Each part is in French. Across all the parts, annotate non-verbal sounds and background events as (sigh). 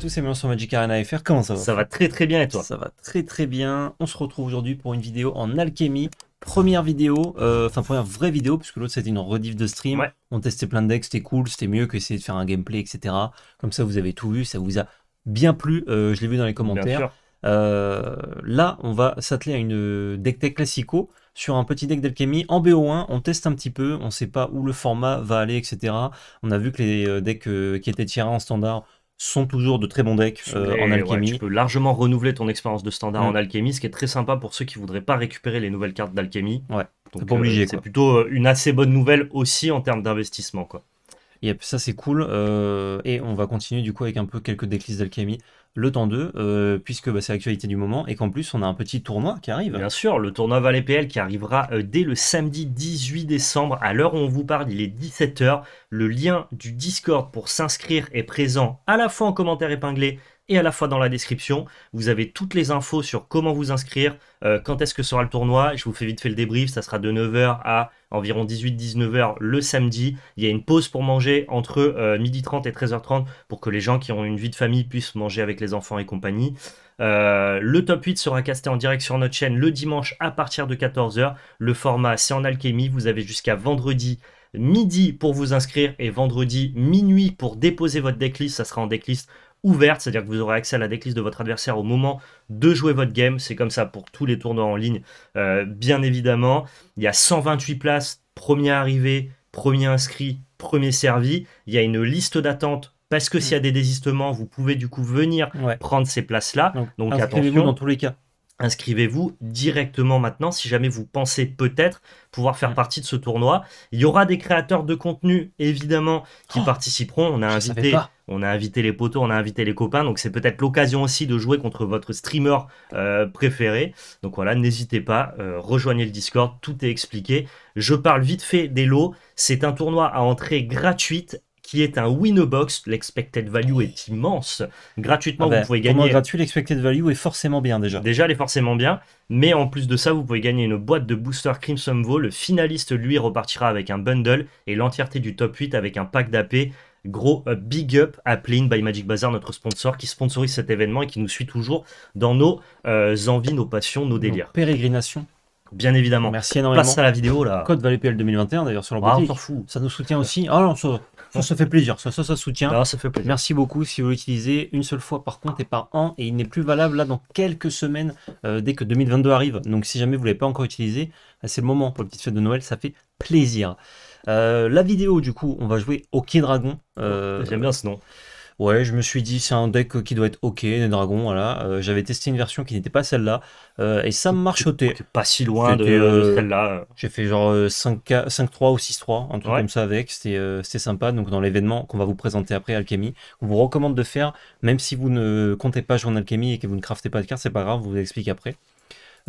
tous c'est sur Magic Arena FR. Comment ça va Ça va très très bien et toi Ça va très très bien. On se retrouve aujourd'hui pour une vidéo en alchimie. Première vidéo, euh, enfin première vraie vidéo, puisque l'autre c'était une rediff de stream. On testait plein de decks, c'était cool, c'était mieux que de faire un gameplay, etc. Comme ça vous avez tout vu, ça vous a bien plu, euh, je l'ai vu dans les commentaires. Euh, là, on va s'atteler à une deck tech classico sur un petit deck d'alchimie en BO1. On teste un petit peu, on ne sait pas où le format va aller, etc. On a vu que les decks qui étaient tirés en standard sont toujours de très bons decks euh, en alchimie. tu peux largement renouveler ton expérience de standard mm. en alchimie, ce qui est très sympa pour ceux qui voudraient pas récupérer les nouvelles cartes d'alchimie. Ouais, donc euh, c'est plutôt euh, une assez bonne nouvelle aussi en termes d'investissement. quoi. Yep, ça c'est cool. et on va continuer du coup avec un peu quelques déclisses d'alchimie le temps d'eux, euh, puisque bah, c'est l'actualité du moment et qu'en plus on a un petit tournoi qui arrive. Bien sûr, le tournoi Valais PL qui arrivera euh, dès le samedi 18 décembre. À l'heure où on vous parle, il est 17h. Le lien du Discord pour s'inscrire est présent à la fois en commentaire épinglé et à la fois dans la description. Vous avez toutes les infos sur comment vous inscrire, euh, quand est-ce que sera le tournoi. Je vous fais vite fait le débrief, ça sera de 9h à environ 18-19h le samedi. Il y a une pause pour manger entre 12h30 euh, et 13h30 pour que les gens qui ont une vie de famille puissent manger avec les enfants et compagnie. Euh, le top 8 sera casté en direct sur notre chaîne le dimanche à partir de 14h. Le format, c'est en alchimie. Vous avez jusqu'à vendredi midi pour vous inscrire et vendredi minuit pour déposer votre decklist. Ça sera en decklist ouverte, c'est-à-dire que vous aurez accès à la decklist de votre adversaire au moment de jouer votre game. C'est comme ça pour tous les tournois en ligne, euh, bien évidemment. Il y a 128 places, premier arrivé, premier inscrit, premier servi. Il y a une liste d'attente parce que s'il y a mm. des désistements, vous pouvez du coup venir prendre ces places-là. Donc, attention. dans tous les cas. Inscrivez-vous directement maintenant si jamais vous pensez peut-être pouvoir faire mm. partie de ce tournoi. Il y aura des créateurs de contenu évidemment qui oh, participeront. On a invité on a invité les potos, on a invité les copains, donc c'est peut-être l'occasion aussi de jouer contre votre streamer euh, préféré. Donc voilà, n'hésitez pas, euh, rejoignez le Discord, tout est expliqué. Je parle vite fait des lots, c'est un tournoi à entrée gratuite qui est un box L'expected value est immense. Gratuitement, ah vous ben, pouvez gagner. gratuit, l'expected value est forcément bien déjà. Déjà, elle est forcément bien. Mais en plus de ça, vous pouvez gagner une boîte de booster Crimson Vaux. Le finaliste, lui, repartira avec un bundle et l'entièreté du top 8 avec un pack d'AP. Gros big up à by Magic Bazaar, notre sponsor qui sponsorise cet événement et qui nous suit toujours dans nos euh, envies, nos passions, nos délires. pérégrination Bien évidemment. Merci énormément. Passe à la vidéo là. Code ValéPL 2021 d'ailleurs sur la ah, on s'en fout. Ça nous soutient aussi. Ah non, ça se fait plaisir, ça, ça, soutient. Merci beaucoup si vous l'utilisez une seule fois par compte et par an, et il n'est plus valable là dans quelques semaines euh, dès que 2022 arrive. Donc si jamais vous ne l'avez pas encore utilisé, euh, c'est le moment pour le petit fête de Noël, ça fait plaisir. Euh, la vidéo, du coup, on va jouer au Quai Dragon. J'aime bien ce nom. Ouais, je me suis dit, c'est un deck qui doit être ok, des dragons, voilà. Euh, j'avais testé une version qui n'était pas celle-là, euh, et ça marchotait. pas si loin de euh, celle-là. J'ai fait genre 5-3 ou 6-3, un truc comme ça avec, c'était sympa. Donc dans l'événement qu'on va vous présenter après, Alchemy, on vous recommande de faire, même si vous ne comptez pas jouer en Alchemy et que vous ne craftez pas de cartes, c'est pas grave, on vous explique après.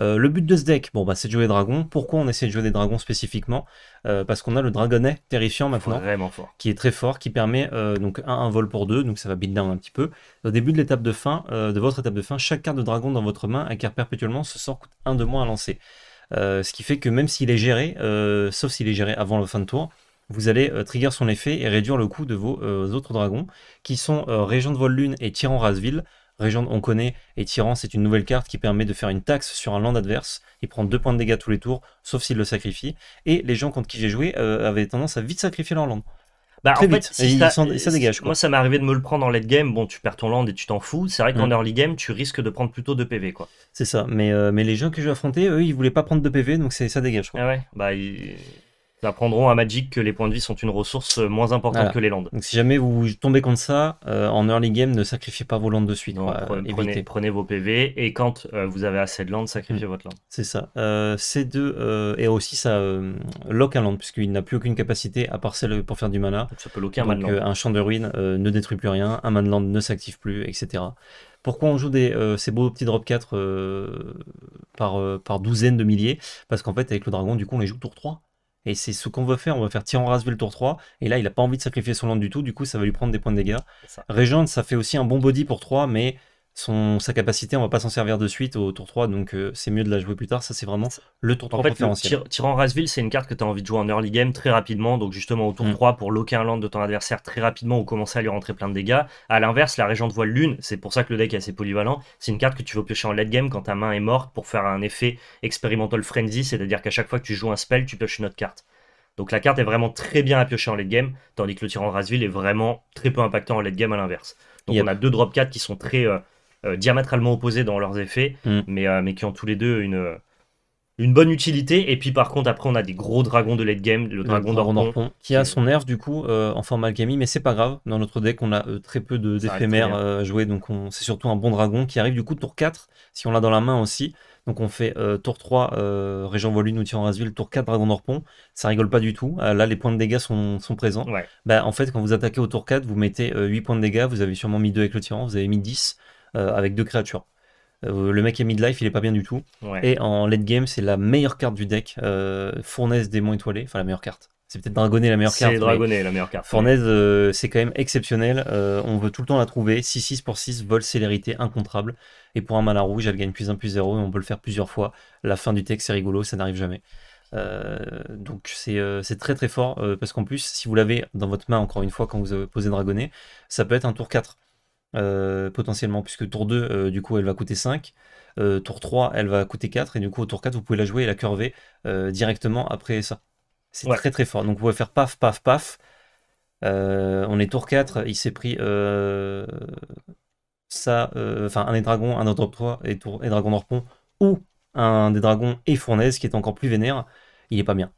Euh, le but de ce deck, bon bah c'est de jouer des dragons. Pourquoi on essaie de jouer des dragons spécifiquement euh, Parce qu'on a le dragonnet terrifiant maintenant, Vraiment fort. qui est très fort, qui permet euh, donc un, vol pour deux, donc ça va build down un petit peu. Au début de l'étape de fin, de votre étape de fin, chaque carte de dragon dans votre main acquiert perpétuellement ce sort coûte un de moins à lancer. ce qui fait que même s'il est géré, sauf s'il est géré avant la fin de tour, vous allez trigger son effet et réduire le coût de vos autres dragons, qui sont Région de Vol Lune et Tyran Rasville. Région on connaît, et Tyran, c'est une nouvelle carte qui permet de faire une taxe sur un land adverse. Il prend 2 points de dégâts tous les tours, sauf s'il le sacrifie. Et les gens contre qui j'ai joué euh, avaient tendance à vite sacrifier leur land. Bah, Très vite. ça, dégage. Moi, ça m'est arrivé de me le prendre en late game. Bon, tu perds ton land et tu t'en fous. C'est vrai qu'en early game, tu risques de prendre plutôt 2 PV. quoi. C'est ça. Mais, euh, mais les gens que j'ai affrontés, eux, ils voulaient pas prendre 2 PV, donc ça dégage. Ah ouais. Bah, ils apprendront à Magic que les points de vie sont une ressource euh, moins importante que les landes. Donc si jamais vous tombez contre ça, euh, en early game, ne sacrifiez pas vos landes de suite. prenez, vos PV et quand euh, vous avez assez de landes, sacrifiez hmm. votre land. C'est ça. Euh, deux 2 et aussi ça lock un land puisqu'il n'a plus aucune capacité à part celle pour faire du mana. ça peut locker un Donc, un champ de ruines ne détruit plus rien, un man land ne s'active plus, etc pourquoi on joue des, ces beaux petits drop 4 par, douzaines par douzaine de milliers Parce qu'en fait, avec le dragon, du coup, on les joue tour 3. Et c'est ce qu'on veut faire. On va faire vu le tour 3. Et là, il a pas envie de sacrifier son land du tout. Du coup, ça va lui prendre des points de dégâts. Régente, ça fait aussi un bon body pour 3, mais sa capacité, on va pas s'en servir de suite au tour 3, donc euh, c'est mieux de la jouer plus tard. Ça, c'est vraiment le tour 3 en fait, préférentiel. Tyran Rasville, c'est une carte que tu as envie de jouer en early game très rapidement, donc justement au tour 3 mm. pour loquer un land de ton adversaire très rapidement ou commencer à lui rentrer plein de dégâts. À l'inverse, la Régente Voile Lune, c'est pour ça que le deck est assez polyvalent. C'est une carte que tu veux piocher en late game quand ta main est morte pour faire un effet experimental frenzy, c'est-à-dire qu'à chaque fois que tu joues un spell, tu pioches une autre carte. Donc la carte est vraiment très bien à piocher en late game, tandis que le Tyran Rasville est vraiment très peu impactant en late game à l'inverse. Donc on a deux drop 4 qui sont très. Euh, euh, diamétralement opposés dans leurs effets, mm. mais, euh, mais qui ont tous les deux une, euh, une bonne utilité. Et puis par contre, après, on a des gros dragons de late game, le, dragon d'Orpon. Qui a son nerf du coup en format alchemy, mais c'est pas grave. Dans notre deck, on a très peu d'éphémères à jouer, donc c'est surtout un bon dragon qui arrive du coup tour 4, si on l'a dans la main aussi. Donc on fait tour 3, Région Volune ou Tyran Razul, tour 4, Dragon d'Orpon. Ça rigole pas du tout. là, les points de dégâts sont, présents. Bah, en fait, quand vous attaquez au tour 4, vous mettez 8 points de dégâts, vous avez sûrement mis 2 avec le Tyran, vous avez mis 10. Euh, avec deux créatures. Euh, le mec est midlife, il est pas bien du tout. Et en late game, c'est la meilleure carte du deck. Euh, fournaise Démon étoilé, enfin la meilleure carte. C'est peut-être dragonné la meilleure carte. C'est la meilleure carte. Fournaise, c'est quand même exceptionnel. on veut tout le temps la trouver. 6-6 pour 6, vol, célérité, incontrable. Et pour un mana rouge, elle gagne plus 1, plus 0. Et on peut le faire plusieurs fois. La fin du deck c'est rigolo, ça n'arrive jamais. donc c'est très très fort. parce qu'en plus, si vous l'avez dans votre main, encore une fois, quand vous posez Dragonnet, ça peut être un tour 4. Euh, potentiellement, puisque tour 2, euh, du coup, elle va coûter 5. Euh, tour 3, elle va coûter 4. Et du coup, au tour 4, vous pouvez la jouer et la curver directement après ça. C'est très très fort. Donc, vous pouvez faire paf, paf, paf. on est tour 4, il s'est pris ça, enfin, un des dragons, un autre 3 et, tour, et dragon d'orpon, ou un des dragons et fournaise qui est encore plus vénère. Il est pas bien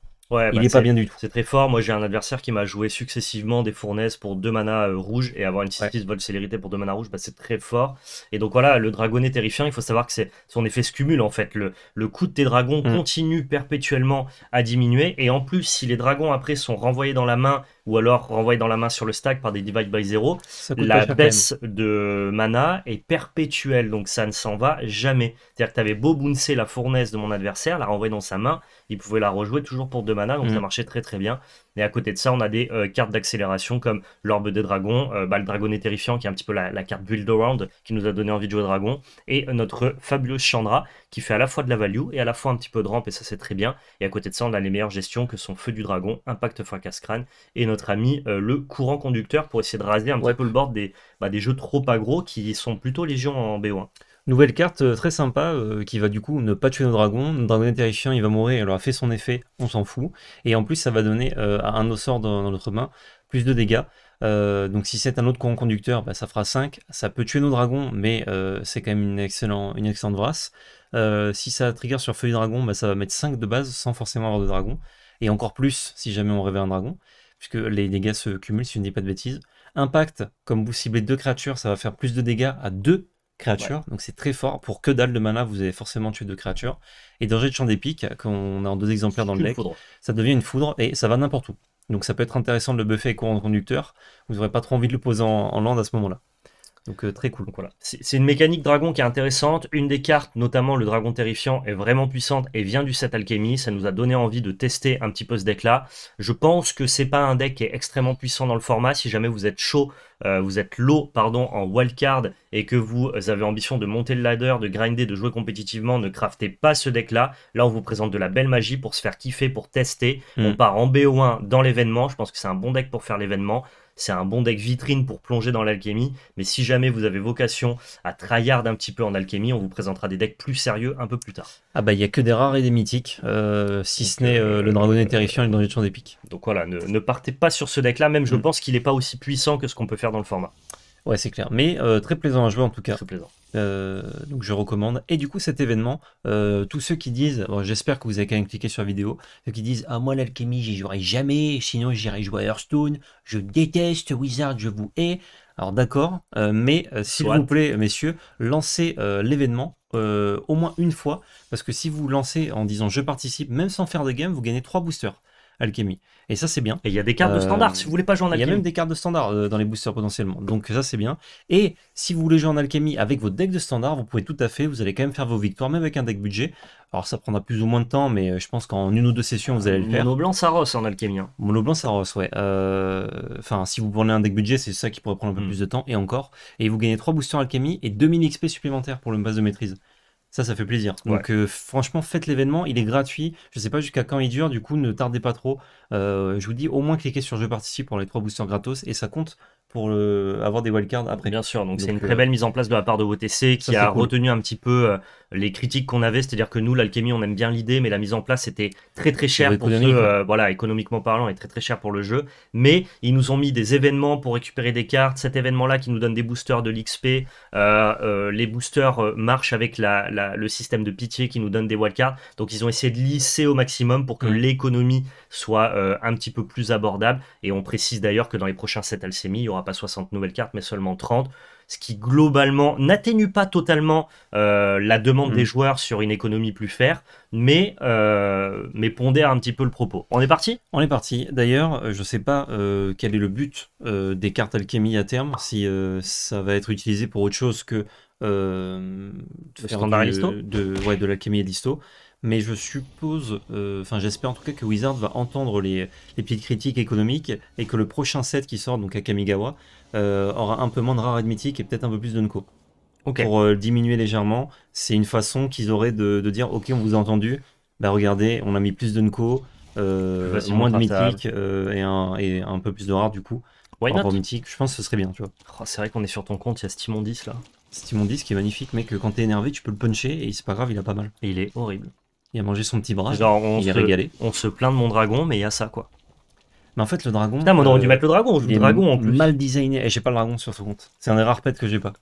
il n'est bah, pas bien du tout. C'est très fort. Moi, j'ai un adversaire qui m'a joué successivement des fournaises pour deux manas euh, rouges et avoir une 6-6 vol célérité pour deux manas rouges, bah, c'est très fort. Et donc voilà, le dragonnet terrifiant. Il faut savoir que son effet se cumule en fait. Le, le coût des dragons mm. continue perpétuellement à diminuer. Et en plus, si les dragons après sont renvoyés dans la main ou alors renvoyer dans la main sur le stack par des divide by 0, la baisse de mana est perpétuelle, donc ça ne s'en va jamais. C'est-à-dire que tu avais beau bouncer la fournaise de mon adversaire, la renvoyer dans sa main, il pouvait la rejouer toujours pour deux mana, donc ça mm. marchait très très bien. Et à côté de ça, on a des euh, cartes d'accélération comme l'Orbe des Dragons, euh, bah, le Terrifiant, qui est un petit peu la, carte Build Around, qui nous a donné envie de jouer Dragon, et euh, notre fabuleuse Chandra, qui fait à la fois de la value et à la fois un petit peu de rampe, et ça c'est très bien. Et à côté de ça, on a les meilleures gestions que sont Feu du Dragon, Impact Fracas et notre ami euh, le Courant Conducteur, pour essayer de raser un ouais. petit peu le board des, bah, des jeux trop agro qui sont plutôt légion en BO1. Nouvelle carte euh, très sympa euh, qui va du coup ne pas tuer nos dragons. Notre dragon est terrifiant, il va mourir, elle a fait son effet, on s'en fout. Et en plus, ça va donner euh, à un de nos sorts dans, notre main plus de dégâts. donc si c'est un autre courant conducteur, bah, ça fera 5. Ça peut tuer nos dragons, mais c'est quand même une, excellente, une excellente si ça trigger sur feuille de dragon, bah, ça va mettre 5 de base sans forcément avoir de dragon. Et encore plus si jamais on réveille un dragon, puisque les dégâts se cumulent si je ne dis pas de bêtises. Impact, comme vous ciblez deux créatures, ça va faire plus de dégâts à deux donc c'est très fort. Pour que dalle de mana, vous avez forcément tué deux créatures. Et danger de champ des qu'on a en deux exemplaires dans le deck, ça devient une foudre et ça va n'importe où. Donc ça peut être intéressant de le buffer avec courant conducteur. Vous n'aurez pas trop envie de le poser en, en land à ce moment-là. Donc euh, très cool. voilà. C'est une mécanique dragon qui est intéressante. Une des cartes, notamment le dragon terrifiant, est vraiment puissante et vient du set alchimie. Ça nous a donné envie de tester un petit peu ce deck-là. Je pense que c'est pas un deck qui est extrêmement puissant dans le format. Si jamais vous êtes chaud, euh, vous êtes low pardon en wildcard et que vous avez ambition de monter le ladder, de grinder, de jouer compétitivement, ne craftez pas ce deck-là. Là, on vous présente de la belle magie pour se faire kiffer, pour tester. On mm. part en BO1 dans l'événement. Je pense que c'est un bon deck pour faire l'événement. C'est un bon deck vitrine pour plonger dans l'alchimie, mais si jamais vous avez vocation à tryhard un petit peu en alchimie, on vous présentera des decks plus sérieux un peu plus tard. Ah bah il y a que des rares et des mythiques, euh, si ce n'est euh, euh, le dragon terrifiant et le des d'épique. Donc voilà, ne, partez pas sur ce deck là, même je mm. pense qu'il n'est pas aussi puissant que ce qu'on peut faire dans le format. Ouais, c'est clair. Mais euh, très plaisant à jouer en tout cas. Très plaisant. Euh, donc je recommande. Et du coup, cet événement, euh, tous ceux qui disent, j'espère que vous avez quand même cliqué sur la vidéo, ceux qui disent Ah, moi, l'alchimie, j'y jouerai jamais, sinon j'irai jouer à Hearthstone, je déteste Wizard, je vous hais. Alors d'accord, mais s'il vous plaît, messieurs, lancez l'événement. au moins une fois, parce que si vous lancez en disant je participe, même sans faire de game, vous gagnez trois boosters alchimie. Et ça, c'est bien. Et il y a des cartes de euh, standard si vous voulez pas jouer en alchimie. Il y a même des cartes de standard euh, dans les boosters potentiellement. Donc ça, c'est bien. Et si vous voulez jouer en alchimie avec votre deck de standard, vous pouvez tout à fait, vous allez quand même faire vos victoires, même avec un deck budget. Alors ça prendra plus ou moins de temps, mais euh, je pense qu'en une ou deux sessions, vous allez le faire. Monoblanc blanc, ça en alchimie. Hein. Monoblanc Mono ouais. Enfin, si vous prenez un deck budget, c'est ça qui pourrait prendre un peu hmm. plus de temps, et encore. Et vous gagnez 3 boosters alchimie et 2000 XP supplémentaires pour le base de maîtrise. Ça, ça fait plaisir. Donc, euh, franchement, faites l'événement. Il est gratuit. Je ne sais pas jusqu'à quand il dure. Du coup, ne tardez pas trop. Euh, je vous dis au moins cliquez sur Je participe pour les trois boosters gratos. Et ça compte pour euh, avoir des wildcards après. Bien sûr, donc c'est une très euh, belle mise en place de la part de OTC qui a retenu un petit peu euh, les critiques qu'on avait, c'est-à-dire que nous, l'alchimie, on aime bien l'idée, mais la mise en place était très très chère pour ceux, voilà, économiquement parlant, et très très chère pour le jeu. Mais ils nous ont mis des événements pour récupérer des cartes, cet événement-là qui nous donne des boosters de l'XP, les boosters marchent avec la, le système de pitié qui nous donne des wildcards, donc ils ont essayé de lisser au maximum pour que mm. l'économie soit un petit peu plus abordable, et on précise d'ailleurs que dans les prochains sets alchimie, il y aura pas 60 nouvelles cartes, mais seulement 30, ce qui globalement n'atténue pas totalement euh, la demande mm. des joueurs sur une économie plus faire, mais, euh, mais pondère un petit peu le propos. On est parti On est parti. D'ailleurs, euh, je ne sais pas quel est le but des cartes alchimie à terme, si ça va être utilisé pour autre chose que de, faire de, ouais, de et l'isto mais je suppose, euh, enfin j'espère en tout cas que Wizard va entendre les, petites critiques économiques et que le prochain set qui sort, donc à Kamigawa, euh, aura un peu moins de rares mythiques et peut-être un peu plus de Nko. Pour euh, diminuer légèrement, c'est une façon qu'ils auraient de, dire ok on vous a entendu, bah regardez, on a mis plus de Nko, moins de mythiques et un, peu plus de rares du coup. je pense que ce serait bien, tu vois. Oh, c'est vrai qu'on est sur ton compte, il y a Steamon 10 là. Timon 10 qui est magnifique, mais quand t'es énervé, tu peux le puncher et c'est pas grave, il a pas mal. Et il est horrible il a mangé son petit bras, il est régalé. On se plaint de mon dragon, mais il y a ça, quoi. Mais en fait, le dragon. Putain, on aurait dû euh, mettre le dragon, on joue le dragon en plus. Mal designé, et eh, j'ai pas le dragon sur ce compte. C'est un des rares pets que j'ai pas.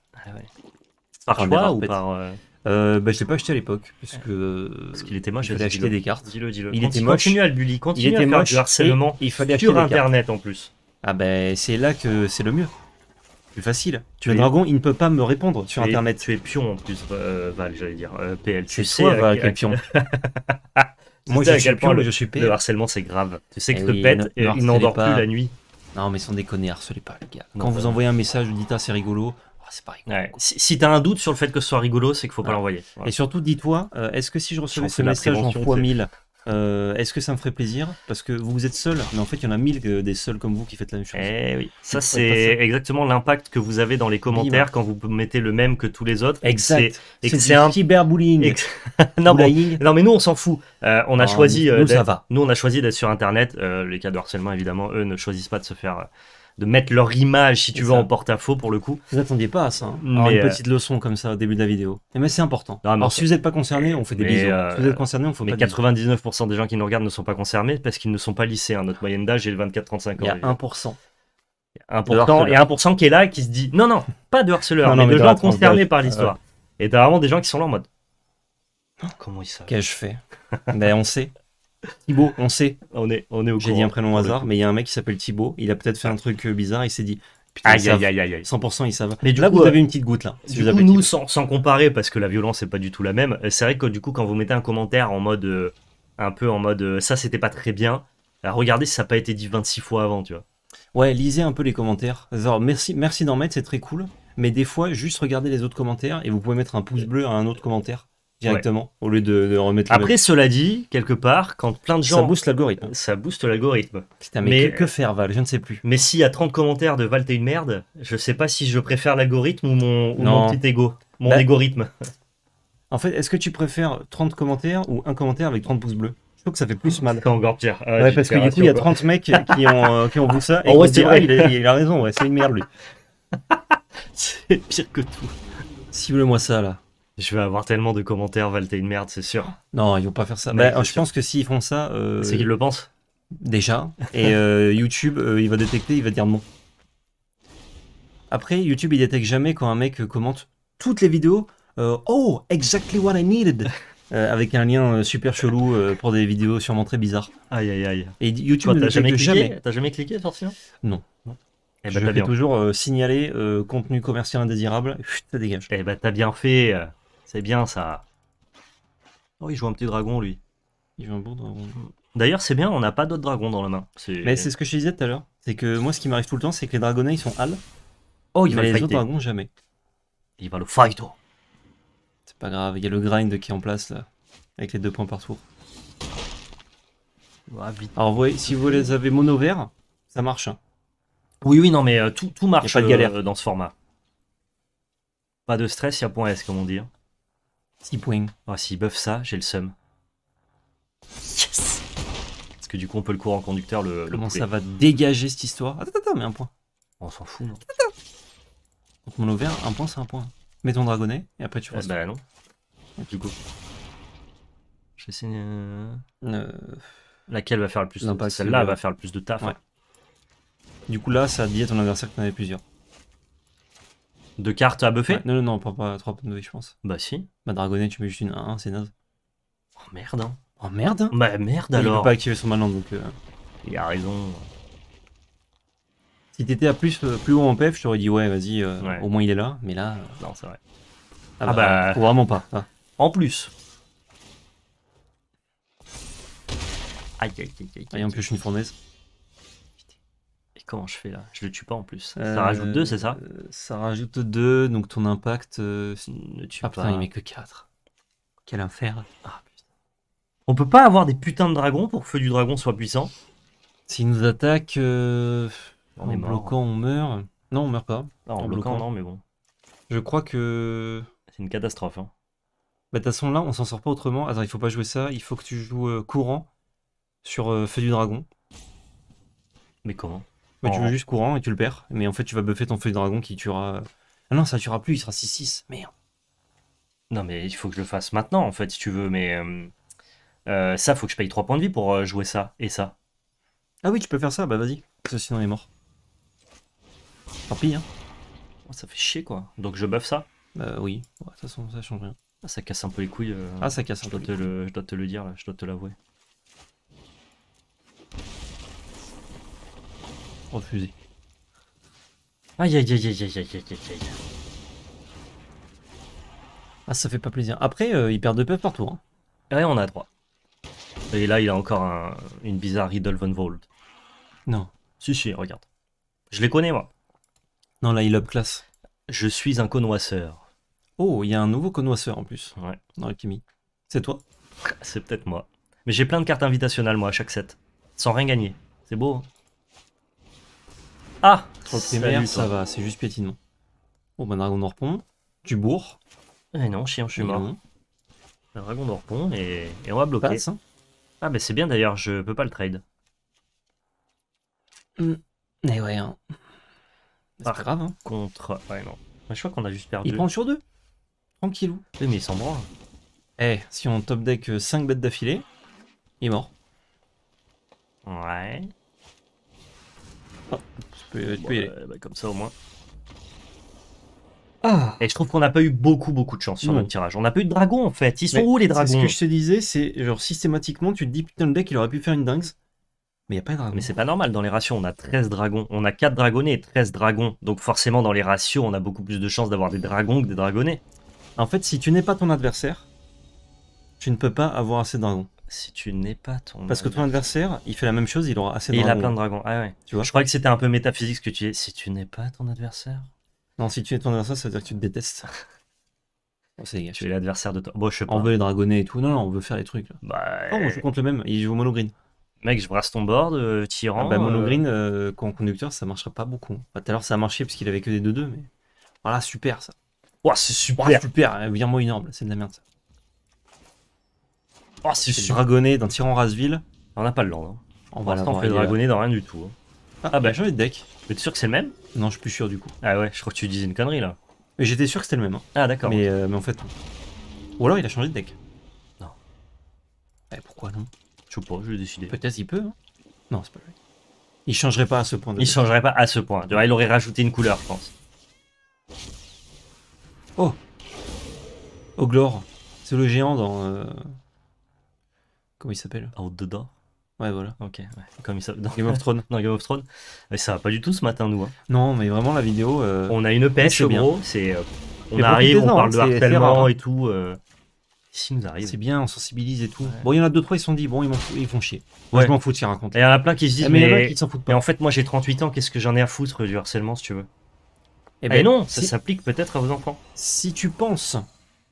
Ah Par ou par. Euh... euh bah, je l'ai pas acheté à l'époque, parce qu'il était moche, j'avais acheté des cartes. Dis-le, dis-le. Il était moche. à le bully, il était à faire moche du harcèlement. Il fallait acheter sur internet en plus. Ah ben, c'est là que c'est le mieux plus facile. Tu le dragon, il ne peut pas me répondre sur Internet. Tu es pion en plus, euh, Val, j'allais dire. Euh, PL. Tu, sais, pion. Moi, je, suis pion, le, harcèlement, c'est grave. Tu sais eh que eh pète et il n'endort plus la nuit. Non, mais sans déconner, harcelez pas, les gars. Quand vous envoyez un message, vous dites, ah, c'est rigolo. Ah, c'est pas rigolo. Si, tu t'as un doute sur le fait que ce soit rigolo, c'est qu'il faut pas l'envoyer. Et surtout, dis-toi, euh, est-ce que si je recevais ce message en fois 1000, euh, est-ce que ça me ferait plaisir Parce que vous êtes seul, mais en fait, il y en a mille euh, des seuls comme vous qui faites la même chose. Eh ça, c'est exactement l'impact que vous avez dans les commentaires quand vous mettez le même que tous les autres. Exact. c'est un cyberbullying. (laughs) non, mais nous, on s'en fout. Euh, on a ah, choisi. Nous, on a choisi d'être sur Internet. les cas de harcèlement, évidemment, eux ne choisissent pas de se faire de mettre leur image, si tu veux, en porte-à-faux pour le coup. Vous n'attendiez pas à ça. Hein. une euh, petite leçon comme ça au début de la vidéo. Et eh mais ben, c'est important. Alors si vous n'êtes pas concerné, on fait des bisous. si vous êtes euh, concernés, on fait mais 99% des gens qui nous regardent ne sont pas concernés parce qu'ils ne sont pas lycéens. Notre moyenne d'âge est le 24-35 ans. Il y a 1%. Il y a 1% qui est là qui se dit non non pas de harceleur mais, de gens concernés par l'histoire et t'as vraiment des gens qui sont là en mode comment ils savent qu'ai-je fais ben on sait Thibaut, on sait. On est, on est au J'ai dit un prénom au hasard, mais il y a un mec qui s'appelle Thibaut. Il a peut-être fait un truc euh, bizarre. Il s'est dit. Putain, aïe, aïe, aïe, aïe, 100% ils savent. Mais du coup, vous euh, avez une petite goutte là. nous, sans, comparer, parce que la violence n'est pas du tout la même, euh, c'est vrai que du coup, quand vous mettez un commentaire en mode. un peu en mode ça, c'était pas très bien, regardez si ça n'a pas été dit 26 fois avant, tu vois. Ouais, lisez un peu les commentaires. Alors, merci, merci d'en mettre, c'est très cool. Mais des fois, juste regardez les autres commentaires et vous pouvez mettre un pouce bleu à un autre commentaire directement au lieu de, de remettre. Après, cela dit, quelque part, quand plein de gens. Ça booste l'algorithme. Ça booste l'algorithme. mais, que, faire, Val Je ne sais plus. Mais s'il y a 30 commentaires de Val, t'es une merde, je sais pas si je préfère l'algorithme ou mon, mon petit ego, mon bah, algorithme. En fait, est-ce que tu préfères 30 commentaires ou un commentaire avec 30 pouces bleus je trouve que ça fait plus mal. C'est encore pire. parce que du coup, il y a 30 mecs qui ont, euh, qui ont vu ça. Et ah, il, a, raison, c'est une merde, lui. (laughs) c'est pire que tout. cible moi ça, là. Je vais avoir tellement de commentaires, Val, une merde, c'est sûr. Non, ils vont pas faire ça. Mais bah, je pense que s'ils font ça. Euh, c'est qu'ils le pensent. Déjà. Et euh, (laughs) YouTube, euh, il va détecter, il va dire non. Après, YouTube, il détecte jamais quand un mec commente toutes les vidéos. oh, exactly what I needed! (laughs) avec un lien super chelou pour des vidéos sûrement très bizarres. Aïe aïe aïe. Et YouTube, t'as jamais, jamais. jamais cliqué sur ça hein Non. Eh je vais ben, toujours signalé signaler contenu commercial indésirable, ça dégage. Eh ben, t'as bien fait. C'est bien ça. Oh, il joue un petit dragon, lui. Il joue un beau dragon. D'ailleurs, c'est bien, on n'a pas d'autres dragons dans la main. Mais c'est ce que je disais tout à l'heure. C'est que moi, ce qui m'arrive tout le temps, c'est que les dragonnets, ils sont hal. Oh, il va les autres dragons, jamais. Il va le fight. C'est pas grave, il y a le grind qui est en place, là. Avec les deux points par tour. Alors, vous voyez, si vous les avez mono vert, ça marche. Hein. Oui, oui, non, mais euh, tout, tout marche pas de galère. Euh, dans ce format. Pas de stress, il y a point S, comme on dit. Hein. Si points. Oh, ça, j'ai le seum. Yes Parce que du coup, on peut le courant conducteur, le, Comment ça va dégager cette histoire Attends, attends, mais un point. On s'en fout, non Donc mon ouvert, un point, c'est un point. Mets ton dragonnet, et après tu vas. Eh bah ben, non. Du coup. je vais euh, euh... Laquelle va faire le plus non, de... Celle-là va faire le plus de taf. Hein. Du coup, là, ça dit à ton adversaire que t'en avais plusieurs. De cartes à buffer Non, non, non, pas, pas 3 de je pense. Bah si. Bah dragonnet, tu mets juste une 1, c'est naze. Oh merde, hein. Oh merde, hein. Bah merde alors. Il peut pas activer son malin donc. Euh. Il a raison. Si t'étais à plus, euh, plus haut en PF je t'aurais dit ouais, vas-y, euh, au moins il est là, mais là. Non, c'est vrai. Ah, ah bah, bah. Vraiment pas. Hein. En plus. Aïe, aïe, aïe, aïe. Ah, plus on pioche une fournaise comment je fais là Je le tue pas en plus. Ça euh, rajoute 2, c'est ça Ça rajoute 2, donc ton impact. Euh, ne tue ah, pas. Putain, il met que 4. Quel enfer. Ah, on peut pas avoir des putains de dragons pour que Feu du Dragon soit puissant S'il nous attaque. Euh, on en est bloquant, on meurt. Non, on meurt pas. en, bloquant, non, mais bon. Je crois que. C'est une catastrophe. Hein. Bah, de toute façon, là, on s'en sort pas autrement. Attends, il faut pas jouer ça. Il faut que tu joues courant sur Feu du Dragon. Mais comment mais bah, tu veux juste courant et tu le perds. Mais en fait, tu vas buffer ton feu de dragon qui tuera. Ah non, ça tuera plus, il sera 6-6. Merde. Non, mais il faut que je le fasse maintenant, en fait, si tu veux. Mais euh, euh, ça, faut que je paye 3 points de vie pour euh, jouer ça et ça. Ah oui, tu peux faire ça, bah vas-y. Parce que sinon, il est mort. Tant pis, hein. Oh, ça fait chier, quoi. Donc, je buff ça bah, oui. De toute façon, ça change rien. Ah, ça casse un peu les couilles. Ah, ça casse un peu. te le, je dois te le dire, là. je dois te l'avouer. refusé. Aïe aïe aïe aïe aïe aïe aïe Ah ça fait pas plaisir. Après euh, il perd de peu partout. Hein. Et on a droit. Et là il a encore une bizarre Riddle von Vold. Non. Si si regarde. Je les connais moi. Non là il classe Je suis un connoisseur. Oh il y a un nouveau connoisseur en plus. Ouais. Dans la C'est toi C'est peut-être moi. Mais j'ai plein de cartes invitationnelles moi à chaque set. Sans rien gagner. C'est beau. Hein. Ah Salut, ça va, c'est juste piétinement. Bon, bah, dragon d'orpon, tu bourres. Eh non, chien, je suis eh mort. Dragon d'orpon, et... et on va bloquer. ça. Ah, bah c'est bien d'ailleurs, je peux pas le trade. Hmm. Eh Mais ouais, hein. C'est pas grave, hein. Contre. Ouais, non. Je crois qu'on a juste perdu. Il prend sur deux. Tranquillou. Oui, mais il s'en branle. Eh, si on top deck 5 euh, bêtes d'affilée, il est mort. Ouais peux, bah, comme ça au moins. Ah. Et je trouve qu'on n'a pas eu beaucoup beaucoup de chance sur le notre tirage. On n'a pas eu de dragons en fait. Ils sont où les ce dragons que je te disais, c'est genre systématiquement, tu te dis putain, le deck il aurait pu faire une dingue. Mais il a pas de dragon. Mais c'est pas normal, dans les ratios on a 13 dragons, on a 4 dragonnets et 13 dragons. Donc forcément dans les ratios on a beaucoup plus de chances d'avoir des dragons que des dragonnés. En fait, si tu n'es pas ton adversaire, tu ne peux pas avoir assez de dragons si tu n'es pas ton. Parce que ton adversaire, il fait la même chose, il aura assez de Et Il a plein de dragons. Ah ouais. Tu vois Je crois que c'était un peu métaphysique ce que tu es. Si tu n'es pas ton adversaire. Non, si tu es ton adversaire, ça veut dire que tu te détestes. (laughs) Oh, tu es l'adversaire de toi. Bon, je On veut les dragonner et tout. Non, on veut faire les trucs. Bah... Oh, je euh, compte le même. Il joue au mono green. Mec, je brasse ton board, euh, tyran. Ah, bah, euh. mono green, euh, conducteur, ça marchera pas beaucoup. tout à l'heure, ça a marché parce qu'il avait que des 2-2, mais. Voilà, super ça. Ouah, c'est super. super, virement énorme, c'est de la merde Oh, c'est Dragonné d'un tyran Rasville. On n'a pas le land. Hein. On va l'instant, on fait dragonné dans rien du tout. Hein. Ah, ah, bah, j'ai changé de deck. Mais t'es sûr que c'est le même Non, je suis plus sûr du coup. Ah ouais, je crois que tu disais une connerie là. Mais j'étais sûr que c'était le même. Hein. Ah, d'accord. Mais, euh, en fait. Ou alors il a changé de deck. Non. Eh, pourquoi non Je sais pas, je vais décider. Peut-être il peut. Hein. Non, c'est pas vrai. Il changerait pas à ce point. il changerait pas à ce point. de il aurait rajouté une couleur, je pense. Oh oglore, C'est le géant dans. Euh, Comment il s'appelle Out the Door Ouais, voilà. Ok. Comme il dans Game of Thrones. Dans (laughs) Game of Thrones. Mais ça va pas du tout ce matin, nous. Hein. Non, mais vraiment, la vidéo. Euh, on a une pêche hein. c'est gros. Euh, c'est, on arrive, on parle de hein, harcèlement et tout. Si euh. nous arrive. C'est bien, on sensibilise et tout. Bon, il y en a deux, trois, ils se sont dit, bon, ils, ils font chier. Moi, je m'en fous de s'y raconter. Et il y en a plein qui se disent, mais, mais, en fait, moi, j'ai 38 ans, qu'est-ce que j'en ai à foutre du harcèlement, si tu veux eh, eh ben, non, ça s'applique peut-être à vos enfants. Si tu penses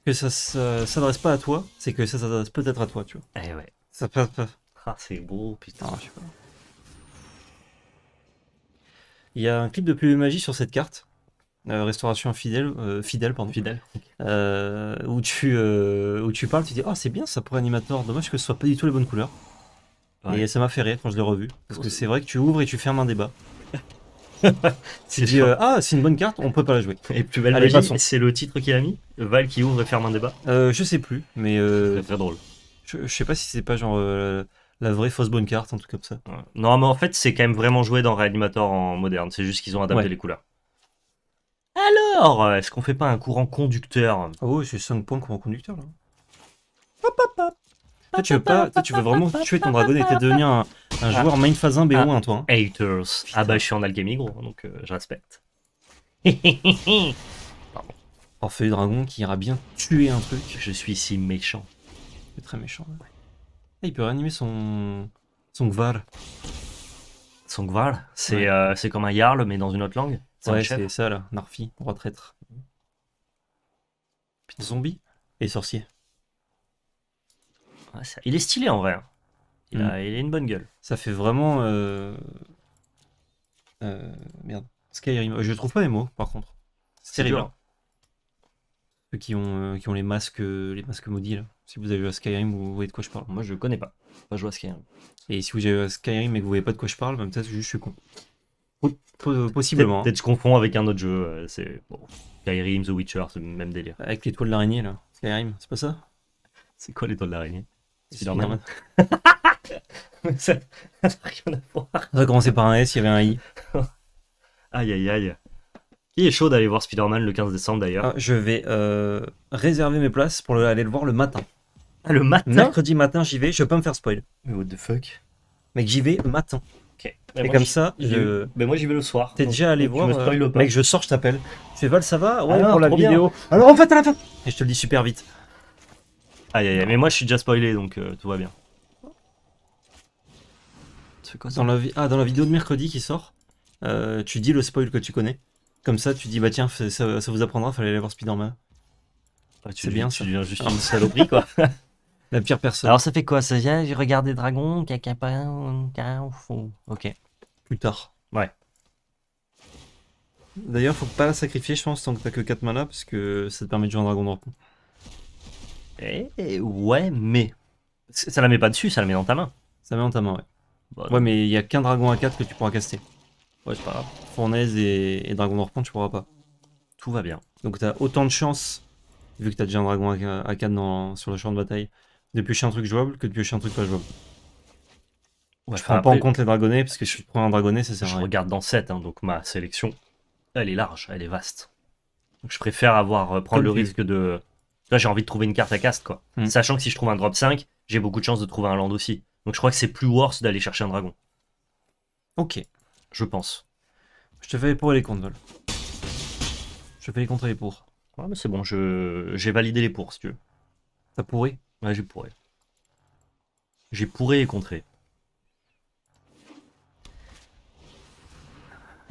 que ça s'adresse pas à toi, c'est que ça s'adresse peut-être à toi, tu vois. Eh ouais. Ça Ah, c'est beau, putain. Ah, je sais pas. Il y a un clip de Plus Magie sur cette carte. Euh, restauration fidèle, euh, fidèle, pardon. Fidèle. Euh, où, tu, où tu parles, tu dis, oh, c'est bien ça pour Animator. Dommage que ce soit pas du tout les bonnes couleurs. Et ça m'a fait rire quand je l'ai revu. Parce que c'est vrai que tu ouvres et tu fermes un débat. (laughs) tu dis, ah, c'est une bonne carte, on peut pas la jouer. Et Plus Belle c'est le titre qu'il a mis Val qui ouvre et ferme un débat Je sais plus, mais. C'est très drôle. Je, sais pas si c'est pas genre euh, la vraie fausse bonne carte, un truc comme ça. Non, mais en fait, c'est quand même vraiment joué dans Reanimator en moderne. C'est juste qu'ils ont adapté les couleurs. Alors, euh, est-ce qu'on fait pas un courant conducteur Oh, c'est 5 points courant conducteur là. Hop, hop, hop. tu veux vraiment tuer ton dragon et devenir un, un joueur main phase 1 B1, toi. Hein. Haters. Ah bah, je suis en alchimie, gros, donc euh, je respecte. Pardon. (laughs) dragon qui ira bien tuer un truc. Je suis si méchant méchant. Ah, il peut réanimer son. Son Gvar. Son Gvar euh, C'est comme un Jarl, mais dans une autre langue C'est ça, là. Narfi, retraître traître. zombie et sorcier. Il est stylé en vrai. Hein. Il, a, mm. il a une bonne gueule. Ça fait vraiment. Euh, euh, merde. Skyrim. Je trouve pas les mots par contre. C'est terrible. Hein. Ceux qui ont, qui ont les masques les masques maudits là. Si vous avez joué Skyrim, vous voyez de quoi je parle. Moi, je connais pas. Pas joué à Skyrim. Et si vous avez joué Skyrim et que vous voyez pas de quoi je parle, même ça, je suis con. Euh, possiblement. Hein. Peut-être que je confonds avec un autre jeu. Euh, c'est Skyrim, The Witcher, c'est le même délire. Avec l'étoile de l'araignée, là. Skyrim, c'est pas ça C'est quoi l'étoile de l'araignée Spider-Man. (laughs) ça n'a rien à voir. Ça a par un S, il y avait un I. (laughs) aïe, aïe, aïe. Il est chaud d'aller voir Spider-Man le 15 décembre d'ailleurs. Ah, je vais euh, réserver mes places pour aller le voir le matin. Ah, le matin, mercredi matin, j'y vais. Je peux pas me faire spoil. Mais what the fuck Mec, j'y vais le matin. Ok. Et bah, comme ça, je- Mais bah, moi j'y vais le soir. T'es déjà allé voir, me euh, Mec, je sors, je t'appelle. Tu Val, ça va Ouais, pour la vidéo. Alors en fait, à la fin. Et je te le dis super vite. Aïe aïe aïe, mais moi je suis déjà spoilé donc euh, tout va bien. C'est quoi ça ah, dans la vidéo de mercredi qui sort, euh, tu dis le spoil que tu connais. Comme ça, tu dis, bah tiens, ça, vous apprendra, fallait aller voir Spider-Man. main. Bah, tu c'est bien, Tu juste ah. une saloperie quoi. (laughs) La pire personne. Alors ça fait quoi Ça vient j'ai regardé Dragon, fou. ok. Plus tard. Ouais. D'ailleurs, faut pas la sacrifier, je pense, tant que t'as que 4 mana, parce que ça te permet de jouer un dragon de Eh ouais, mais. Ça la met pas dessus, ça la met dans ta main. Ça la met dans ta main, ouais. Bah, ouais, mais il y a qu'un dragon à 4 que tu pourras caster. Ouais, c'est pas grave. Fournaise et, dragon de tu pourras pas. Tout va bien. Donc t'as autant de chance, vu que t'as déjà un dragon à, 4 dans, sur le champ de bataille, de piocher un truc jouable que de piocher un truc pas jouable. Ouais, je prends pas en compte les dragonnets parce que je prends un dragonnet, ça sert Je regarde dans 7, hein, donc ma sélection, elle est large, elle est vaste. Donc je préfère avoir euh, prendre le risque de. Là, j'ai envie de trouver une carte à caste quoi. Hmm. Sachant que si je trouve un drop 5, j'ai beaucoup de chances de trouver un land aussi. Donc je crois que c'est plus worse d'aller chercher un dragon. Ok. Je pense. Je te fais les pour et les contre, Je te fais les contre et les pour. Ouais, mais c'est bon, je j'ai validé les pour si tu veux. T'as pourri Ouais, j'ai pourré. J'ai pourré et contré.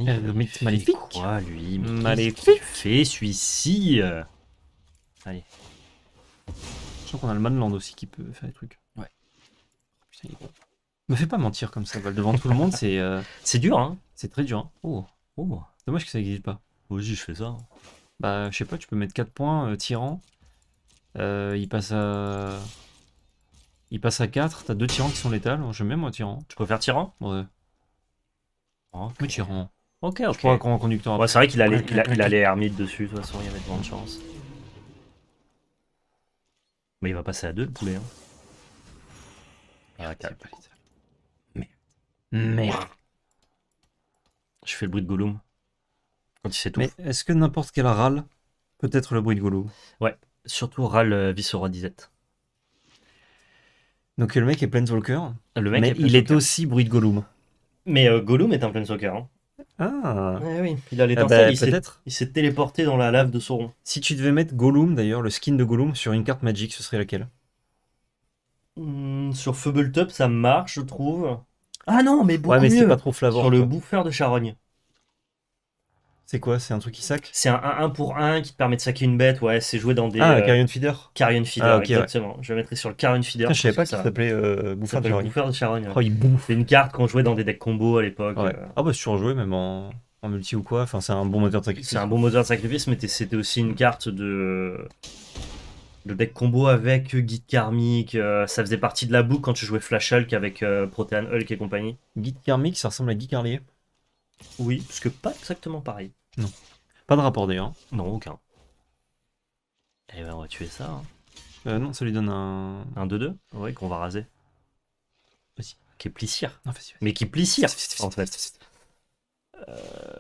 Eh, il maléfique. Quoi, lui Maléfique. celui-ci. Allez. Je sens qu'on a le Manland aussi qui peut faire des trucs. Ouais. Oh, putain, il est Me fais pas mentir comme ça, Val. Devant tout le monde, c'est. Euh, (laughs) c'est dur, hein. C'est très dur. Hein. Oh. oh. Dommage que ça n'existe pas. Vas-y, je fais ça. Hein. Bah, je sais pas, tu peux mettre 4 points, euh, tyran. Euh, il passe à... Il passe à 4, t'as deux tyrans qui sont létales. Je mets moi tyran. Tu préfères tyran Ouais. Oh, ah, plus tyran. Ok, ok. Je crois qu'on conducteur. Ouais, c'est vrai qu'il allait, il, a, les dessus, de toute façon, il y avait de grandes chances. Mais il va passer à 2 le poulet. Hein. Ah, Et Merde. Je fais le bruit de Gollum. Quand il sait tout. Mais est-ce que n'importe quel râle peut être le bruit de Gollum Ouais, surtout Ral Viscera Disette. Donc le mec est Planeswalker. mais il est aussi bruit de Gollum. Mais euh, Gollum est un Planeswalker. Hein. Ah oui, il a eh les ben, il s'est téléporté dans la lave de Sauron. Si tu devais mettre Gollum d'ailleurs, le skin de Gollum sur une carte Magic, ce serait laquelle hmm, Sur Feuble Top, ça marche, je trouve. Ah non, mais beaucoup mais mieux. Pas trop sur le bouffeur de charogne. C'est quoi C'est un truc qui sac C'est un 1 pour 1 qui te permet de saquer une bête. Ouais, c'est joué dans des. Ah, le euh, Carrion Feeder Carrion Feeder, ah, exactement. Je mettrai sur le Carrion Feeder. je savais pas ça s'appelait euh, de Charogne. Oh, il bouffe. C'est une carte qu'on jouait dans des decks combo à l'époque. Ouais. bah, Ah, bah, joué, même en en multi ou quoi. Enfin, c'est un bon moteur de sacrifice. C'est un bon moteur de sacrifice, mais c'était aussi une carte de... deck combo avec euh, Guide Karmique. ça faisait partie de la boucle quand tu jouais Flash Hulk avec Protean Hulk et compagnie. Guide Karmique, ça ressemble à Guy Carlier Oui, parce que pas exactement pareil. Non. Pas de rapport d'ailleurs. Non, aucun. Eh ben, on va tuer ça. Hein. Euh, non, ça lui donne un. Un 2-2 Oui, qu'on va raser. Vas-y. Qui est Mais qui plissire, en fait. Euh.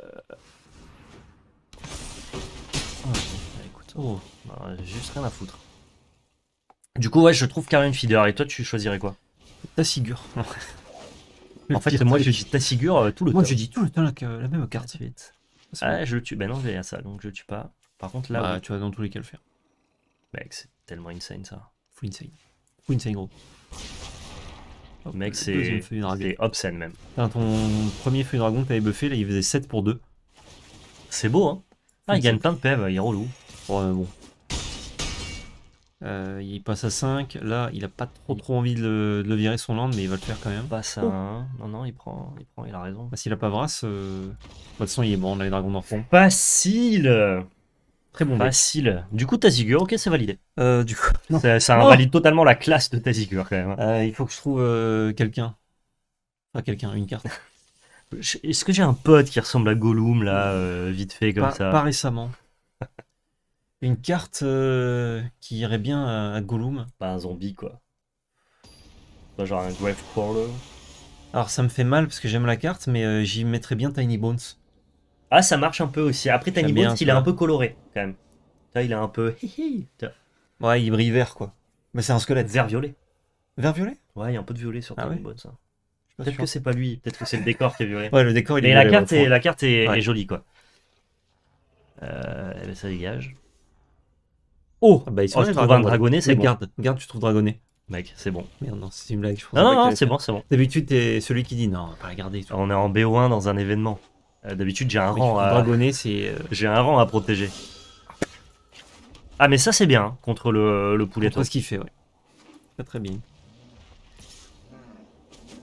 Ah, écoute, Oh. bah, j'ai juste rien à foutre. Du coup, ouais, je trouve une Feeder. Et toi, tu choisirais quoi Ta figure. En fait, moi, je dis ta figure euh, tout le temps. Moi, temps. je dis tout le temps la, même carte. vite. Ah, je le tue. Ben non, j'ai rien ça, donc je le tue pas. Par contre, là. Bah, tu vas dans tous les cas le faire. Mec, c'est tellement insane ça. Fou insane. Fou insane, gros. Mec, c'est obscène même. ton premier feu dragon que t'avais buffé, là il faisait 7 pour 2. C'est beau, hein. Ah, il gagne plein de PEV, il est relou. Ouais, bon. Euh, il passe à 5. Là, il a pas trop trop envie de le, virer son land, mais il va le faire quand même. Pas passe à 1. Non, non, il prend, il prend, il a raison. Bah, S'il a pas Vras, euh, de toute façon, il est bon, on a les dragons d'enfant. Facile Très bon. Facile. Du coup, Tazigur, ok, c'est validé. Euh, du coup, (laughs) Ça, invalide totalement la classe de Tazigur quand même. Hein. il faut que je trouve quelqu'un. Enfin, quelqu'un, une carte. (laughs) Est-ce que j'ai un pote qui ressemble à Gollum, là, vite fait, comme ça Pas récemment. Une carte euh, qui irait bien à, Gollum. Bah, un zombie, quoi. genre un Grave Alors, ça me fait mal parce que j'aime la carte, mais euh, j'y mettrais bien Tiny Bones. Ah, ça marche un peu aussi. Après, Tiny Bones, il est un peu coloré, quand même. il est un peu. (laughs) ouais, il brille vert, quoi. Mais c'est un squelette. Vert violet. Vert violet Ouais, il y a un peu de violet sur ah Tiny Bones. Hein. Peut-être que c'est pas lui, peut-être que c'est le décor qui est violet. (laughs) Ouais, le décor, il est Mais la, carte est, la carte est, jolie, quoi. Euh, eh ben, ça dégage. Oh, ah bah, il se oh, je trouve un dragonné, c'est bon. Garde, garde, tu trouves dragonné. Mec, c'est bon. Merde, non, c'est une blague. non, non, non, c'est bon, c'est bon. D'habitude, t'es celui qui dit non, on va pas regarder. garder. On est en BO1 dans un événement. Euh, d'habitude, j'ai un rang à. c'est. Euh, j'ai un rang à protéger. Ah, mais ça, c'est bien, hein, contre le, le poulet. pas ce qu'il fait, ouais. Pas très bien.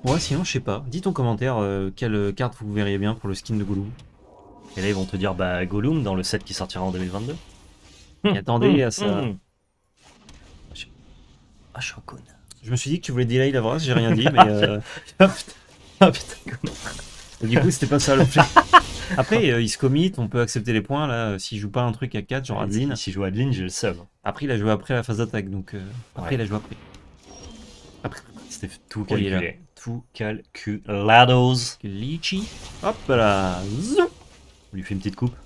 Ouais, sinon, je sais pas. Dis ton commentaire, euh, quelle carte vous verriez bien pour le skin de Gollum. Et là, ils vont te dire, bah, Gollum dans le set qui sortira en 2022 attendez à mm. ça. Mm. Ah, je suis Je me suis dit que tu voulais delay la vraie, j'ai rien dit, mais. Ah, euh, putain, ah, comment du coup, c'était pas ça l'objet. Après, euh, il se commit, on peut accepter les points. Là, euh, s'il joue pas un truc à 4, genre Adlin. je joue Adlin, je le seum. Après, il a joué après la phase d'attaque, donc. après, il a joué après. Après, C'était tout calculé. Tout calculados. Litchi. Hop là. On lui fait une petite coupe.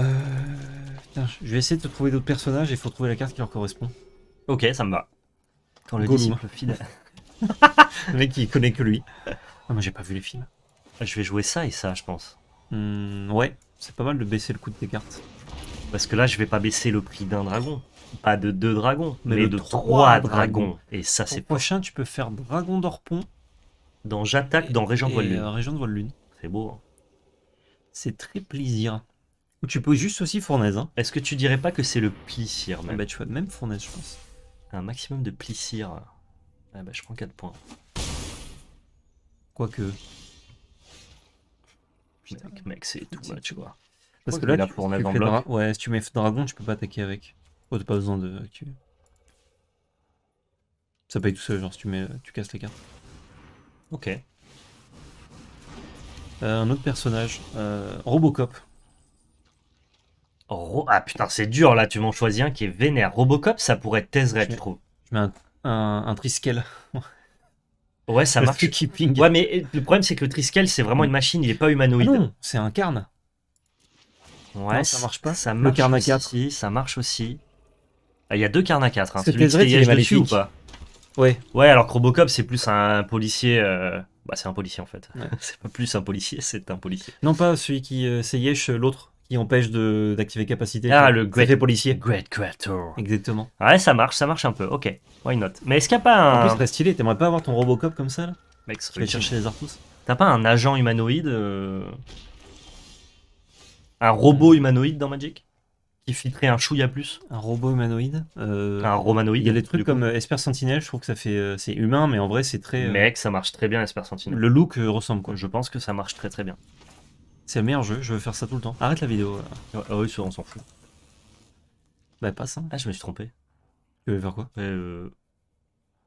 Euh, putain, je vais essayer de trouver d'autres personnages et il faut trouver la carte qui leur correspond. Ok, ça me va. Quand le disciple fidèle. (laughs) le mec qui connaît que lui. Ah, moi j'ai pas vu les films. Ah, je vais jouer ça et ça, je pense. Hmm, ouais, c'est pas mal de baisser le coût de tes cartes. Parce que là, je vais pas baisser le prix d'un dragon. Pas de deux dragons, mais, de, trois, dragons. Et ça, c'est prochain, tu peux faire dragon d'Orpon. Dans J'attaque, dans région de Voile Lune. Région de Voile Lune. C'est beau. Hein. C'est très plaisir. Ou tu peux juste aussi fournaise. Hein. Est-ce que tu dirais pas que c'est le plissir ah même bah, tu même fournaise, je pense. Un maximum de plissir. Ah bah, je prends 4 points. Quoique. Putain, mec, mec c'est tout là, tu vois. Parce que là, Ouais, si tu mets dragon, tu peux pas attaquer avec. Oh, t'as pas besoin de. Ça paye tout seul, genre si tu, mets, tu casses les cartes. Ok. Euh, un autre personnage, euh, Robocop. Ah putain, c'est dur là, tu m'en choisis un qui est vénère. Robocop, ça pourrait être Tezret, je, trouve. Je mets un, un, Triskel. (laughs) ouais, ça marche. Ouais, mais le problème, c'est que le Triskel, c'est vraiment mm. une machine, il est pas humanoïde. Ah non, c'est un carne. Ouais, ça marche pas. Ça marche le carne à 4. Aussi, ça marche aussi. Ah, il y a deux carnes à 4. Hein. Celui qui je est dessus ou pas Ouais. Ouais, alors que Robocop, c'est plus un policier. Euh, bah, c'est un policier en fait. (laughs) c'est pas plus un policier, c'est un policier. Non, pas celui qui euh, euh l'autre qui empêche d'activer capacité. Ah, le great, policier. Great Creator. Exactement. Ouais, ça marche, ça marche un peu. Ok, why not. Mais est-ce qu'il n'y a pas un. En plus, stylé. T'aimerais pas avoir ton Robocop comme ça, là Mec, Je chercher les T'as pas un agent humanoïde euh, Un robot humanoïde dans Magic Qui filtrait un chouïa plus Un robot humanoïde euh, Un romanoïde. Il y a des trucs comme euh, Esper Sentinel, je trouve que ça fait. C'est humain, mais en vrai, c'est très. Mec, ça marche très bien, Esper Sentinel. Le look ressemble, quoi. Je pense que ça marche très très bien. C'est le meilleur jeu, je veux faire ça tout le temps. Arrête la vidéo. Euh. Ah oui, on s'en fout. Bah passe, hein. Ah, je me suis trompé. Tu veux faire quoi euh, euh...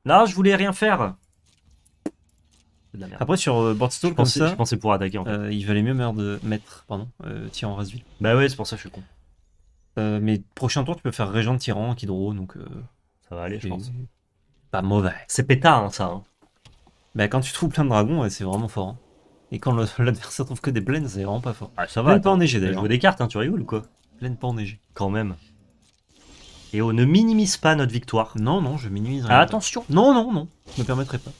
Non, je voulais rien faire de merde. Après sur euh, Board Stool, je pensais pouvoir attaquer. En fait. il valait mieux de mettre pardon, euh, Tyran Rasville. Bah ouais, c'est pour ça que je suis con. mais prochain tour, tu peux faire Régent Tyran, Kidro, donc. ça va aller, je pense. Pas mauvais. C'est pétard, hein, ça. Hein. Bah quand tu trouves plein de dragons, ouais, c'est vraiment fort. Hein. Et quand (laughs) l'adversaire trouve que des plaines, c'est vraiment pas fort. Ah, ça va. Pleine pas enneigée bah, d'ailleurs. Jouer des cartes, hein, tu rigoles quoi Pleine pas enneigée. Quand même. Et on ne minimise pas notre victoire. Non, non, je minimise rien. Ah, attention Non, non, non. Je me permettrai pas.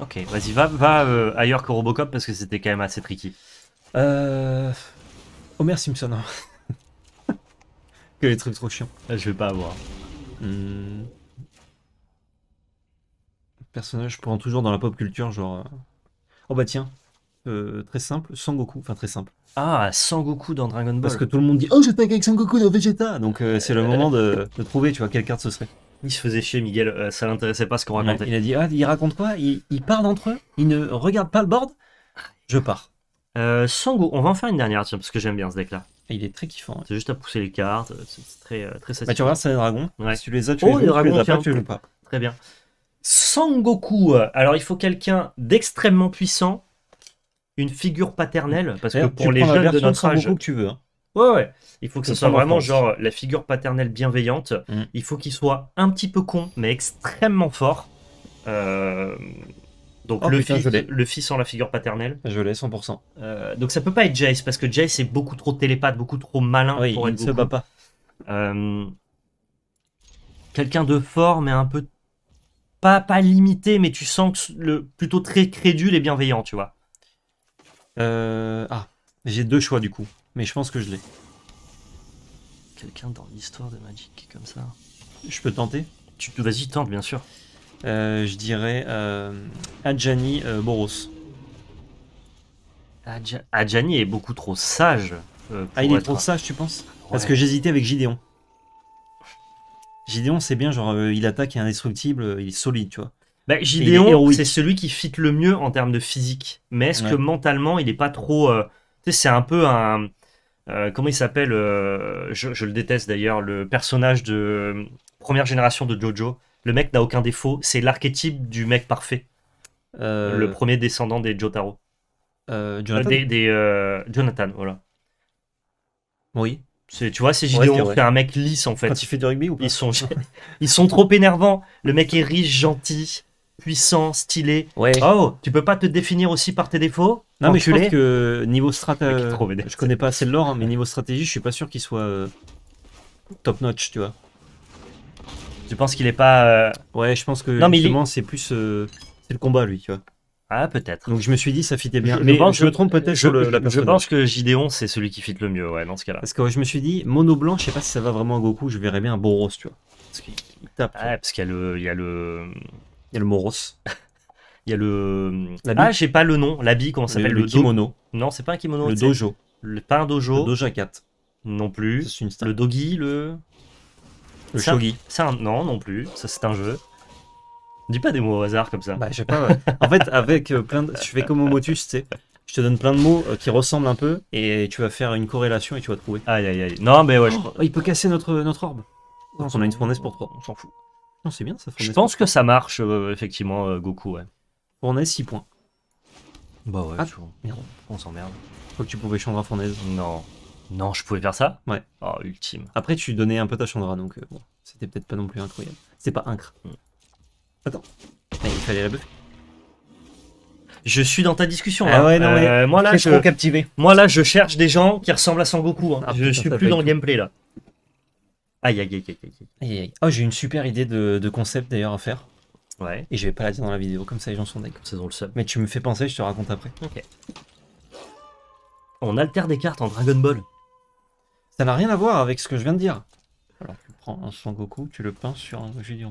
Ok, vas-y, va, va euh, ailleurs que Robocop parce que c'était quand même assez tricky. Euh. Homer Simpson. Hein. (laughs) que les trucs trop chiants. Ah, je vais pas avoir. Hmm. Personnage, je prends toujours dans la pop culture, genre. Euh, oh bah tiens, euh, très simple, Sangoku, enfin très simple. Ah, Sangoku dans Dragon Ball. Parce que tout le monde dit Oh, je avec Sangoku dans Vegeta. Donc euh, c'est le euh, moment de, de, trouver, tu vois, quelle carte ce serait. Il se faisait chier, Miguel, ça l'intéressait pas ce qu'on racontait. il a dit Ah, il raconte quoi il parle d'entre entre eux, Il ne regarde pas le board. Je pars. Sangoku, on va en faire une dernière, parce que j'aime bien ce deck-là. Ah, il est très kiffant. Hein. C'est juste à pousser les cartes, c'est très, très bah, satisfaisant. tu regardes, c'est un dragon Si tu les as, tu oh, les, pas. Très bien. Sangoku. Alors, il faut quelqu'un d'extrêmement puissant une figure paternelle, parce que pour les jeunes de notre âge, que tu veux. Hein. Ouais, ouais. Il faut que ce soit vraiment genre la figure paternelle bienveillante. Mm. Il faut qu'il soit un petit peu con, mais extrêmement fort. Euh, donc oh, le, fils, le fils sans la figure paternelle. Je l'ai 100%. Euh, donc ça peut pas être Jace, parce que Jace est beaucoup trop télépathe, beaucoup trop malin pour être ne se pas. Euh, quelqu'un de fort, mais un peu pas, pas limité, mais tu sens que le plutôt très crédule et bienveillant, tu vois. Euh, ah, j'ai deux choix du coup, mais je pense que je l'ai. Quelqu'un dans l'histoire de Magic comme ça. Je peux tenter Tu vas-y, tente bien sûr. Euh, je dirais euh, Adjani euh, Boros. Adjani est beaucoup trop sage. ah, il est trop sage, tu penses Parce que j'hésitais avec Gideon. Gideon, c'est bien, genre, il attaque, il est indestructible, il est solide, tu vois. Bah, Gideon, c'est celui qui fit le mieux en termes de physique. Mais est-ce que mentalement, il n'est pas trop. Euh, tu sais, c'est un peu un. Euh, comment il s'appelle euh, je, le déteste d'ailleurs, le personnage de première génération de Jojo. Le mec n'a aucun défaut. C'est l'archétype du mec parfait. Le premier descendant des Jotaro. Jonathan Jonathan, voilà. Oui. Tu vois, c'est Gideon, c'est un mec lisse en fait. il fait du rugby ou pas ils sont, (laughs) ils sont trop énervants. Le mec est riche, gentil puissant, stylé. Ouais. Oh, tu peux pas te définir aussi par tes défauts Non, mais je pense que niveau stratégie, euh, je connais pas assez de lore, hein, mais niveau stratégie, je suis pas sûr qu'il soit euh, top notch, tu vois. Tu penses qu'il est pas. Euh, ouais, je pense que non, justement, c'est plus. c'est le combat, lui, tu vois. Ah, peut-être. Donc je me suis dit, ça fitait bien. Je, mais je, je me trompe peut-être Je pense que Gideon, c'est celui qui fit le mieux, ouais, dans ce cas-là. Parce que je me suis dit, mono blanc, je sais pas si ça va vraiment à Goku, je verrais bien un rose, tu vois. Parce qu'il tape. Ah, parce qu'il Il y a le... Il y a le Moros. Il y a le. Ah, j'ai pas le nom, l'habit, comment ça s'appelle le, kimono. Non, c'est pas un kimono. Le dojo. Le, pain un dojo. Le doja 4. Non plus. le dogi, le. Le shogi. Un... Non, non plus. Ça, c'est un jeu. Dis pas des mots au hasard comme ça. Bah, je sais pas. en fait, avec euh, plein de. Je fais comme au motus, tu sais. Je te donne plein de mots euh, qui ressemblent un peu et tu vas faire une corrélation et tu vas trouver. Aïe, aïe, aïe. Non, mais ouais. Oh, Il peut casser notre, notre orbe. on a une fournaise pour trois, on s'en fout bien ça. Je pense que ça marche, euh, effectivement, euh, Goku, ouais. est 6 points. Bah ouais, ah, on s'emmerde. Je que tu pouvais chandra fournaise. Non. Non, je pouvais faire ça Ouais. Oh, ultime. Après, tu donnais un peu ta chandra, donc euh, bon, c'était peut-être pas non plus incroyable. C'est pas incre. Mm. Attends. il fallait la buffer. Je suis dans ta discussion. Ah ouais, non, moi, là, je... captivé. moi là, je cherche des gens qui ressemblent à Son Goku. Hein. Ah, je ne suis plus dans le gameplay là. Aïe, aïe, aïe, aïe, aïe. aïe. Oh, j'ai une super idée de, concept d'ailleurs à faire. Ouais. Et je vais pas la dire dans la vidéo, comme ça les gens sont d'accord. C'est dans le seul. Mais tu me fais penser, je te raconte après. Ok. On alterne des cartes en Dragon Ball. Ça n'a rien à voir avec ce que je viens de dire. Alors tu prends un Son Goku, tu le peins sur un Vegeta.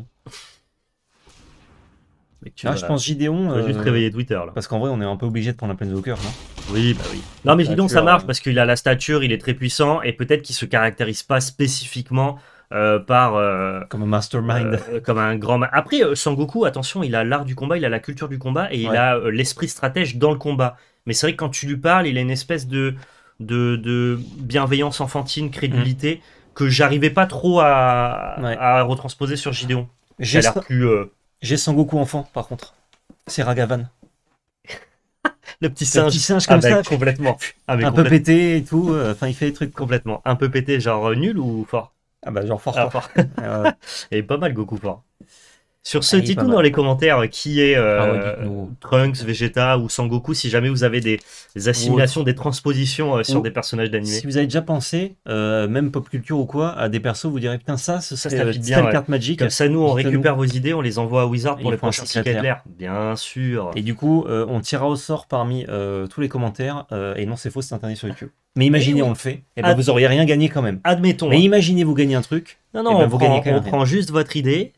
Ah, je pense Gideon. Tu juste euh, réveiller Twitter là. Parce qu'en vrai, on est un peu obligé de prendre un plein de cœur, non Oui, bah oui. Non, mais Gideon, ça marche hein. parce qu'il a la stature, il est très puissant et peut-être qu'il se caractérise pas spécifiquement euh, par euh, comme un mastermind, comme un grand. après Après, Sangoku, attention, il a l'art du combat, il a la culture du combat et il a l'esprit stratège dans le combat. Mais c'est vrai que quand tu lui parles, il a une espèce de de, bienveillance enfantine, crédulité mm. que j'arrivais pas trop à, à retransposer sur Gideon. J'ai l'air plus j'ai Goku enfant, par contre. C'est Ragavan. (laughs) le petit singe. singe comme ah ben, ça. complètement. Ah, un peu pété et tout. Euh, enfin, il fait des trucs. Complètement. Un peu pété, genre euh, nul ou fort Ah bah, genre fort, ah, fort. fort. (laughs) et pas mal Goku fort. Sur ce, dites-nous dans les commentaires euh, qui est euh, ah Trunks, Vegeta ou Sangoku si jamais vous avez des, assimilations, des transpositions euh, sur des personnages d'animé. Si vous avez déjà pensé, même pop culture ou quoi, à des persos, vous direz putain, ça, ça, c'est carte magique. Comme ça, nous, on récupère vos idées, on les envoie à Wizard pour les prendre sur Bien sûr. Et du coup, on tirera au sort parmi tous les commentaires. et non, c'est faux, c'est interdit sur YouTube. Mais imaginez, eh on le fait. Et eh ben, vous auriez rien gagné quand même. Admettons. Mais hein. imaginez, vous gagnez un truc. Non, non, eh ben, vous gagnez on prend juste votre idée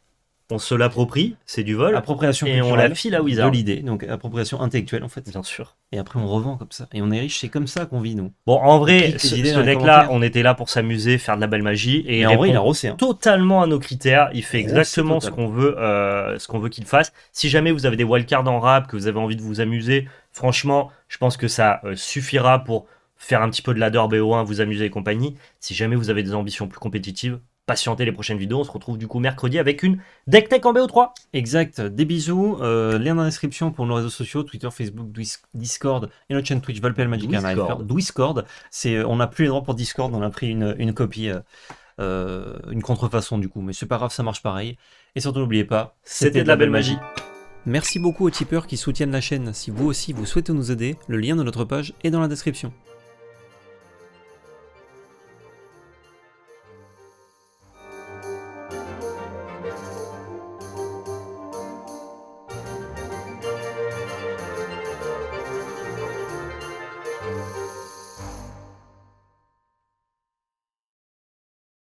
on se l'approprie, c'est du vol. Appropriation et on la file à Wizard. De l'idée, donc appropriation intellectuelle en fait. Bien sûr. Et après on revend comme ça. Et on est riche, c'est comme ça qu'on vit nous. Bon, en vrai, ce, deck là on était là pour s'amuser, faire de la belle magie. Et, en vrai, il a rossé. Hein. Totalement à nos critères. Il fait exactement ce qu'on veut, euh, ce qu'on veut qu'il fasse. Si jamais vous avez des wildcards en rap, que vous avez envie de vous amuser, franchement, je pense que ça euh, suffira pour faire un petit peu de ladder BO1, vous amuser et compagnie. Si jamais vous avez des ambitions plus compétitives, patientez les prochaines vidéos. On se retrouve du coup mercredi avec une deck tech en BO3. Exact. Des bisous. Euh, lien dans la description pour nos réseaux sociaux Twitter, Facebook, Discord et notre chaîne Twitch Valpel Magic hein, Discord. C'est, euh, on n'a plus les droits pour Discord. On a pris une, copie, euh, une contrefaçon du coup. Mais c'est pas grave, ça marche pareil. Et surtout, n'oubliez pas, c'était de, la belle magie. Merci beaucoup aux tipeurs qui soutiennent la chaîne. Si vous aussi vous souhaitez nous aider, le lien de notre page est dans la description.